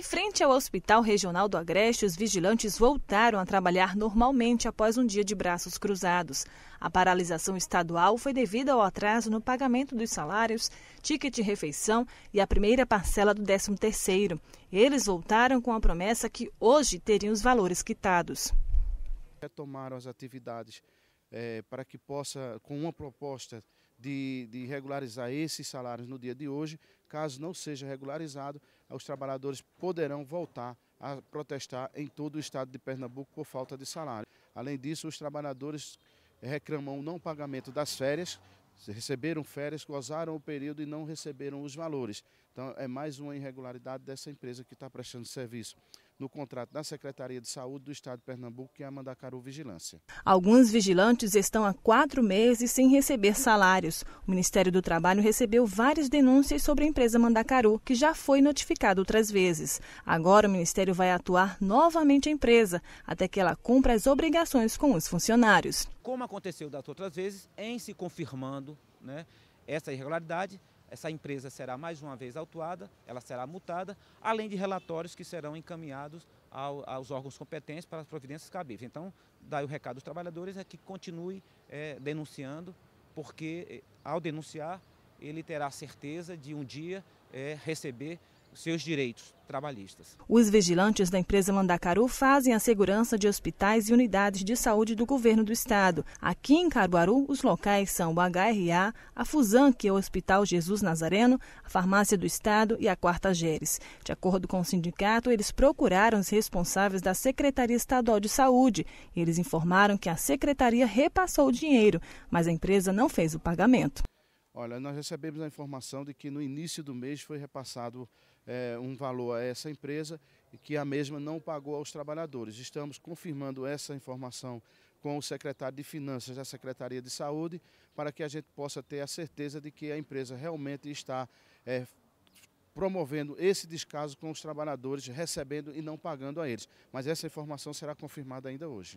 Em frente ao Hospital Regional do Agreste, os vigilantes voltaram a trabalhar normalmente após um dia de braços cruzados. A paralisação estadual foi devida ao atraso no pagamento dos salários, ticket de refeição e a primeira parcela do 13º. Eles voltaram com a promessa que hoje teriam os valores quitados. Retomaram as atividades é, para que possa, com uma proposta de, de regularizar esses salários no dia de hoje. Caso não seja regularizado, os trabalhadores poderão voltar a protestar em todo o estado de Pernambuco por falta de salário. Além disso, os trabalhadores reclamam o não pagamento das férias, receberam férias, gozaram o período e não receberam os valores. Então, é mais uma irregularidade dessa empresa que está prestando serviço no contrato da Secretaria de Saúde do Estado de Pernambuco, que é a Mandacaru Vigilância. Alguns vigilantes estão há quatro meses sem receber salários. O Ministério do Trabalho recebeu várias denúncias sobre a empresa Mandacaru, que já foi notificada outras vezes. Agora, o Ministério vai atuar novamente a empresa, até que ela cumpra as obrigações com os funcionários. Como aconteceu das outras vezes, em se confirmando né, essa irregularidade, essa empresa será mais uma vez autuada, ela será multada, além de relatórios que serão encaminhados ao, aos órgãos competentes para as providências cabíveis. Então, daí o recado dos trabalhadores é que continue é, denunciando, porque é, ao denunciar, ele terá certeza de um dia é, receber seus direitos trabalhistas. Os vigilantes da empresa Mandacaru fazem a segurança de hospitais e unidades de saúde do governo do estado. Aqui em Caruaru, os locais são o HRA, a Fusan, que é o Hospital Jesus Nazareno, a Farmácia do Estado e a Quarta Geres. De acordo com o sindicato, eles procuraram os responsáveis da Secretaria Estadual de Saúde. Eles informaram que a secretaria repassou o dinheiro, mas a empresa não fez o pagamento. Olha, nós recebemos a informação de que no início do mês foi repassado é, um valor a essa empresa e que a mesma não pagou aos trabalhadores. Estamos confirmando essa informação com o secretário de Finanças da Secretaria de Saúde para que a gente possa ter a certeza de que a empresa realmente está é, promovendo esse descaso com os trabalhadores, recebendo e não pagando a eles. Mas essa informação será confirmada ainda hoje.